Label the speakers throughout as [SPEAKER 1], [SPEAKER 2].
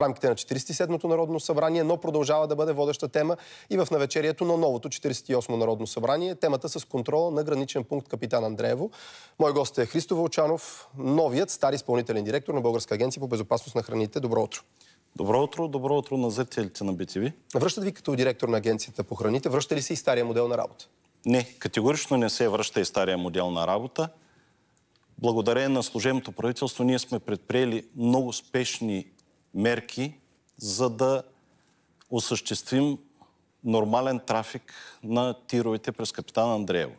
[SPEAKER 1] в рамките на 47-то Народно събрание, но продължава да бъде водеща тема и в навечерието на новото 48-о Народно събрание, темата с контрола на граничен пункт Капитан Андреево. Мой гост е Христо Волчанов, новият стар изпълнителен директор на Българска агенция по безопасност на храните. Добро утро! Добро утро, добро утро на зрителите на BTV. Връщат ви като директор на агенцията по храните, връща ли се
[SPEAKER 2] и стария модел на работа? Не, категорично не се връща и стария модел на работа. Благодарение на служебното правителство ние сме предприели много спешни мерки, за да осъществим нормален трафик на тировете през Капитан Андреево.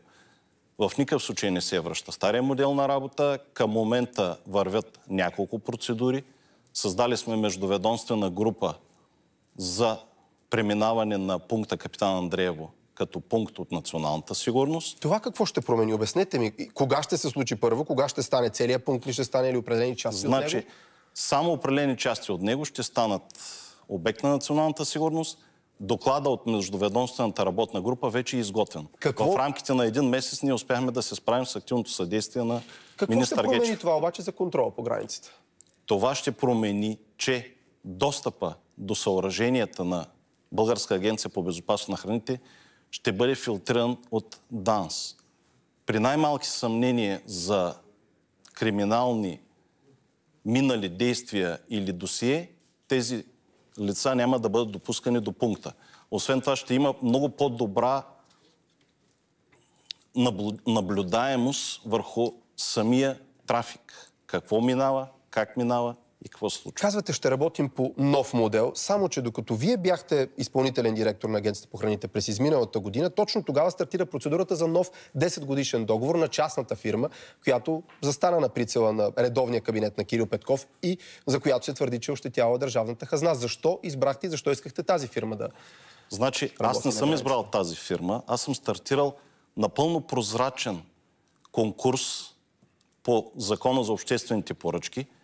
[SPEAKER 2] В никакъв случай не се връща стария модел на работа. Към момента вървят няколко процедури. Създали сме междуведомствена група за преминаване на пункта Капитан Андреево
[SPEAKER 1] като пункт от националната сигурност. Това какво ще промени? Обяснете ми. Кога ще се случи първо? Кога ще стане целият пункт ли ще стане ли определени части значи, от него? Значи,
[SPEAKER 2] само определени части от него ще станат обект на националната сигурност. Доклада от междуведомствената работна група вече е изготвен. Какво? В рамките на един месец ние успяхме да се справим с активното съдействие на Какво министър Гечев. Какво ще промени
[SPEAKER 1] това обаче за контрола по границите?
[SPEAKER 2] Това ще промени, че достъпа до съоръженията на Българска агенция по безопасност на храните ще бъде филтриран от ДАНС. При най-малки съмнения за криминални минали действия или досие, тези лица няма да бъдат допускани до пункта. Освен това ще има много по-добра наблюдаемост върху самия
[SPEAKER 1] трафик. Какво минава, как минава, и какво се случва? Казвате, ще работим по нов модел, само че докато вие бяхте изпълнителен директор на Агенцията по храните през изминалата година, точно тогава стартира процедурата за нов 10 годишен договор на частната фирма, която застана на прицела на редовния кабинет на Кирил Петков и за която се твърди, че е ощетява държавната хазна. Защо избрахте и защо искахте тази фирма да Значи, аз не съм избрал
[SPEAKER 2] тази фирма. Аз съм стартирал напълно прозрачен конкурс по закона за обществените поръчки –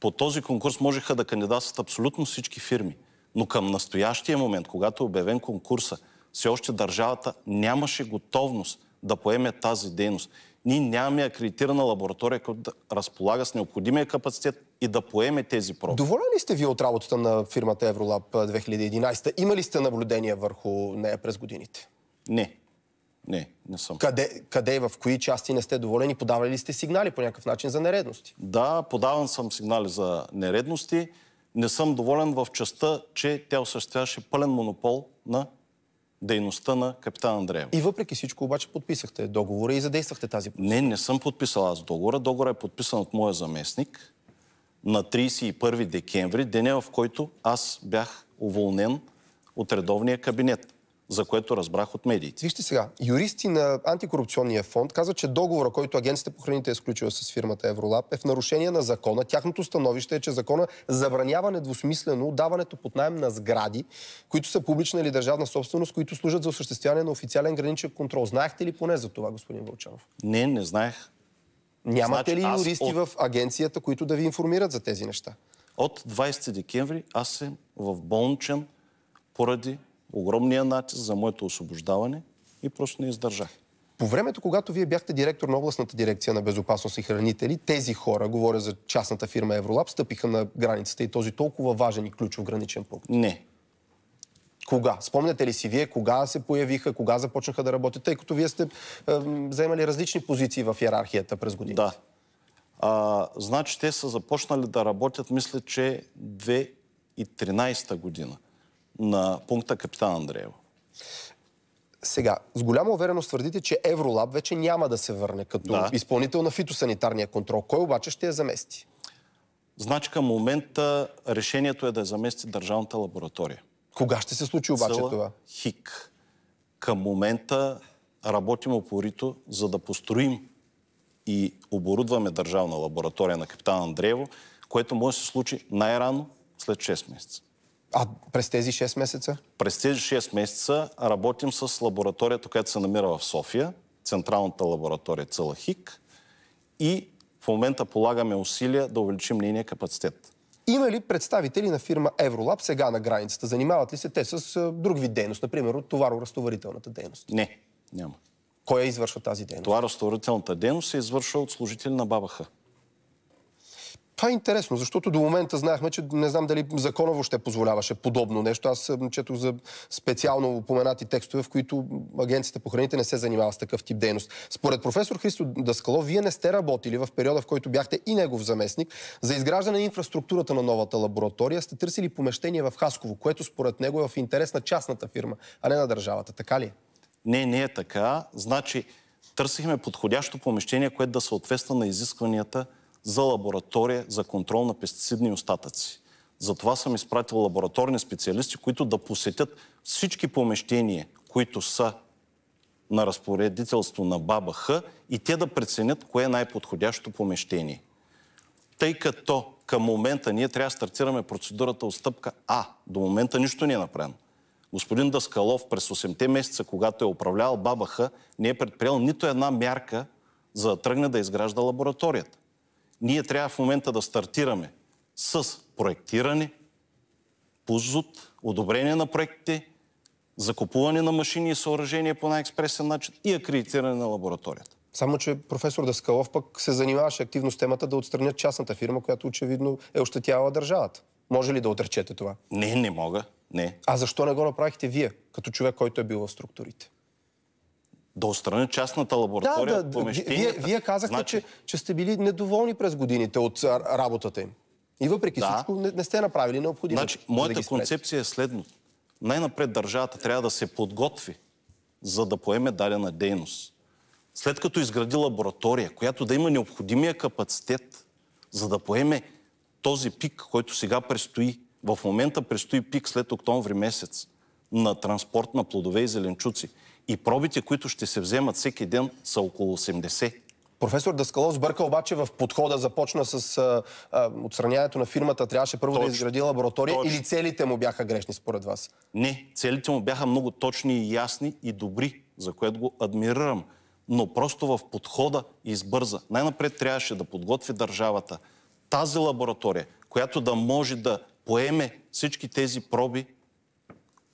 [SPEAKER 2] по този конкурс можеха да кандидатстват абсолютно всички фирми. Но към настоящия момент, когато е обявен конкурса, все още държавата нямаше готовност да поеме тази дейност. Ние нямаме акредитирана лаборатория, която да разполага с необходимия капацитет и да поеме тези проби.
[SPEAKER 1] Доволен ли сте вие от работата на фирмата Евролаб 2011? Има ли сте наблюдения върху нея през годините?
[SPEAKER 2] Не. Не,
[SPEAKER 1] не съм. Къде, къде и в кои части не сте доволени? Подавали ли сте сигнали по
[SPEAKER 2] някакъв начин за нередности? Да, подаван съм сигнали за нередности. Не съм доволен в частта, че тя осъществяваше пълен монопол на дейността на капитан Андреев. И въпреки всичко обаче подписахте договора и задействахте тази подписка. Не, не съм подписал аз договора. Договора е подписан от моя заместник на 31 декември, деня в който аз бях уволнен от редовния кабинет за което разбрах от медиите.
[SPEAKER 1] Вижте сега, юристи на антикорупционния фонд казват, че договора, който агенцията по храните е сключила с фирмата Евролаб, е в нарушение на закона. Тяхното становище е, че закона забранява недвусмислено даването под найем на сгради, които са публична или държавна собственост, които служат за осъществяване на официален граничен контрол. Знаехте ли поне за това, господин Вълчанов?
[SPEAKER 2] Не, не знаех. Нямате значи, ли юристи от... в
[SPEAKER 1] агенцията, които да ви информират за тези неща?
[SPEAKER 2] От 20 декември аз съм в болничен поради огромния натиск за моето освобождаване и просто не издържах.
[SPEAKER 1] По времето, когато вие бяхте директор на областната дирекция на безопасност и хранители, тези хора, говоря за частната фирма Евролаб, стъпиха на границата и този толкова важен и ключов граничен пункт. Не. Кога? Спомняте ли си вие кога се появиха, кога започнаха да работят, тъй като вие сте е, заемали различни позиции в иерархията през годините? Да.
[SPEAKER 2] А, значи те са започнали да работят, мисля, че 2013
[SPEAKER 1] година на пункта Капитан Андреево? Сега, с голяма увереност твърдите, че Евролаб вече няма да се върне като да. изпълнител на фитосанитарния контрол. Кой обаче ще я замести?
[SPEAKER 2] Значи към момента решението е да я замести Държавната лаборатория.
[SPEAKER 1] Кога ще се случи обаче Цела това?
[SPEAKER 2] ХИК. Към момента работим опорито, за да построим и оборудваме Държавна лаборатория на Капитан Андреево, което може да се случи най-рано след 6 месеца.
[SPEAKER 1] А през тези 6 месеца?
[SPEAKER 2] През тези 6 месеца работим с лабораторията, която се намира в София, централната лаборатория Целахик и в момента полагаме усилия да увеличим нейния капацитет.
[SPEAKER 1] Има ли представители на фирма Евролаб сега на границата? Занимават ли се те с друг вид дейност, например от товаро дейност?
[SPEAKER 2] Не, няма. Коя извършва тази дейност? Това разтоварителната дейност се извършва от служители на Бабаха.
[SPEAKER 1] Това е интересно, защото до момента знаехме, че не знам дали законово ще позволяваше подобно нещо. Аз четох за специално упоменати текстове, в които агенцията по храните не се занимава с такъв тип дейност. Според професор Христо Даскало, вие не сте работили в периода, в който бяхте и негов заместник, за изграждане на инфраструктурата на новата лаборатория. Сте търсили помещение в Хасково, което според него е в интерес на частната фирма, а не на държавата. Така ли е?
[SPEAKER 2] Не, не е така. Значи, търсихме подходящо помещение, което да съответства на изискванията – за лаборатория за контрол на пестицидни остатъци. Затова съм изпратил лабораторни специалисти, които да посетят всички помещения, които са на разпоредителство на БАБХ и те да преценят кое е най-подходящото помещение. Тъй като към момента ние трябва да стартираме процедурата от стъпка А. До момента нищо не е направено. Господин Даскалов през 8-те месеца, когато е управлявал БАБХ, не е предприел нито една мярка, за да тръгне да изгражда лабораторията. Ние трябва в момента да стартираме с проектиране, ПУЗОТ, одобрение на проектите, закупуване на машини и съоръжения по най-експресен начин и акредитиране на лабораторията.
[SPEAKER 1] Само, че професор Даскалов пък се занимаваше активно с темата да отстранят частната фирма, която очевидно е ощетявала държавата. Може ли да отречете това? Не, не мога. Не. А защо не го направихте вие, като човек, който е бил в структурите? да отстраня частната лаборатория да, да, помещенията. Вие, вие казахте, значи... че, че сте били недоволни през годините от работата им. И въпреки да. всичко не, не сте направили необходимото. Значи, моята да
[SPEAKER 2] концепция е следното. Най-напред държавата трябва да се подготви, за да поеме дадена дейност. След като изгради лаборатория, която да има необходимия капацитет, за да поеме този пик, който сега предстои, в момента предстои пик след октомври месец на транспорт на плодове и зеленчуци. И пробите, които ще се вземат всеки ден, са около 80.
[SPEAKER 1] Професор Даскалов сбърка обаче в подхода, започна с а, а, отстраняването на фирмата, трябваше първо точно, да изгради лаборатория точно. или целите му бяха грешни според вас?
[SPEAKER 2] Не, целите му бяха много точни и ясни и добри, за което го адмирирам. Но просто в подхода избърза. Най-напред трябваше да подготви държавата тази лаборатория, която да може да поеме всички тези проби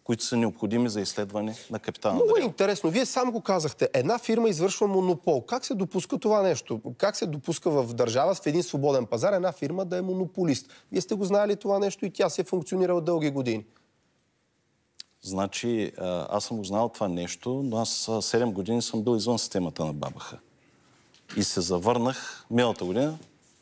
[SPEAKER 2] които са необходими за изследване на капитала. Много
[SPEAKER 1] е интересно. Вие сам го казахте. Една фирма извършва монопол. Как се допуска това нещо? Как се допуска в държава в един свободен пазар една фирма да е монополист? Вие сте го знаели това нещо и тя се е функционирала дълги години.
[SPEAKER 2] Значи, аз съм узнал това нещо, но аз 7 години съм бил извън системата на бабаха. И се завърнах миналата година,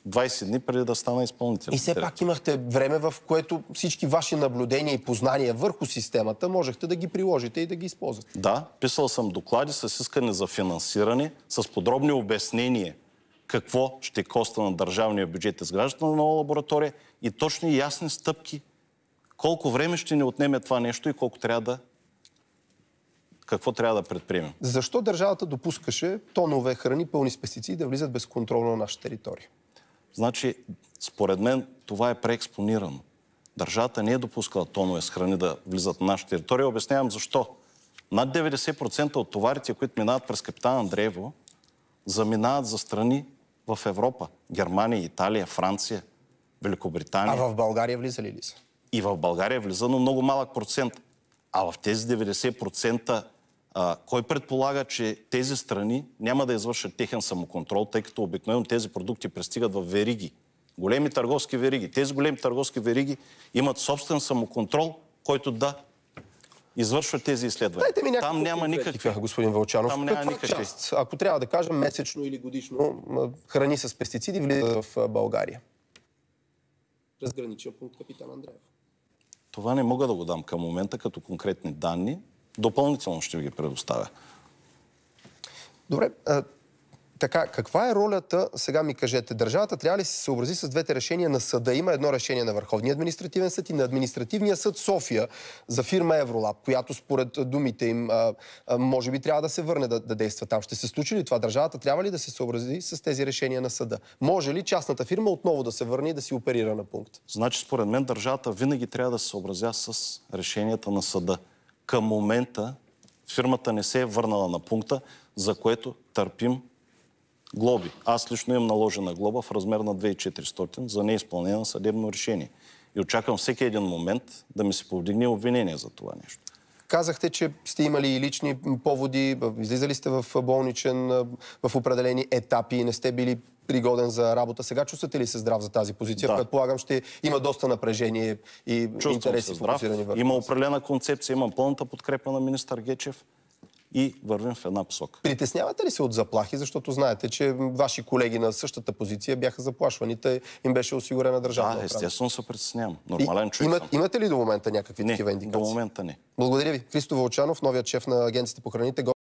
[SPEAKER 2] 20 дни преди да стана изпълнител. И все пак
[SPEAKER 1] имахте време, в което всички ваши наблюдения и познания върху системата можехте да ги приложите и да ги използвате.
[SPEAKER 2] Да, писал съм доклади с искане за финансиране, с подробни обяснения какво ще коста на държавния бюджет изграждането на нова лаборатория и точни и ясни стъпки. Колко време ще ни отнеме това нещо и колко трябва да какво трябва да предприемем.
[SPEAKER 1] Защо държавата допускаше тонове храни, пълни с пестициди, да влизат безконтролно на наша територия?
[SPEAKER 2] Значи, според мен, това е преекспонирано. Държавата не е допускала тонове с храни да влизат на наша територия. Обяснявам защо. Над 90% от товарите, които минават през капитан Андреево, заминават за страни в Европа. Германия, Италия, Франция, Великобритания. А в България влизали ли са? И в България влиза, влизано много малък процент. А в тези 90% а, кой предполага, че тези страни няма да извършат техен самоконтрол, тъй като обикновено тези продукти пристигат в вериги. Големи търговски вериги. Тези големи търговски вериги имат собствен самоконтрол, който да извършва тези изследвания. Дайте ми Там няма никакви. Господин
[SPEAKER 1] Вълчанов, Там няма никакви. Част, ако трябва да кажем месечно или годишно, храни с пестициди влизат в България? Разграничен пункт капитан Андреев.
[SPEAKER 2] Това не мога да го дам към момента като конкретни данни, допълнително ще ви ги предоставя.
[SPEAKER 1] Добре. А, така, каква е ролята, сега ми кажете, държавата трябва ли се съобрази с двете решения на съда? Има едно решение на Върховния административен съд и на Административния съд София за фирма Евролаб, която според думите им а, а, може би трябва да се върне да, да действа там. Ще се случи ли това? Държавата трябва ли да се съобрази с тези решения на съда? Може ли частната фирма отново да се върне и да си оперира на пункт?
[SPEAKER 2] Значи, според мен, държавата винаги трябва да се съобразя с решенията на съда. Към момента фирмата не се е върнала на пункта, за което търпим глоби. Аз лично имам наложена глоба в размер на 2400 за неизпълнение на съдебно решение. И очаквам всеки един момент да ми се повдигне обвинение за това нещо.
[SPEAKER 1] Казахте, че сте имали и лични поводи, излизали сте в болничен в определени етапи, не сте били пригоден за работа. Сега чувствате ли се здрав за тази позиция? Да. Предполагам, ще има доста напрежение и Чувствам интереси фокусирани
[SPEAKER 2] върху. Има определена концепция, има пълната подкрепа на министър Гечев и вървим в една посока.
[SPEAKER 1] Притеснявате ли се от заплахи, защото знаете, че ваши колеги на същата позиция бяха заплашвани, те им беше осигурена държава. Да, естествено се притеснявам. Нормален човек. Имат, Имате ли до момента някакви не, такива индикации? До момента не. Благодаря ви. Христо Вълчанов, новият шеф на агенцията по храните.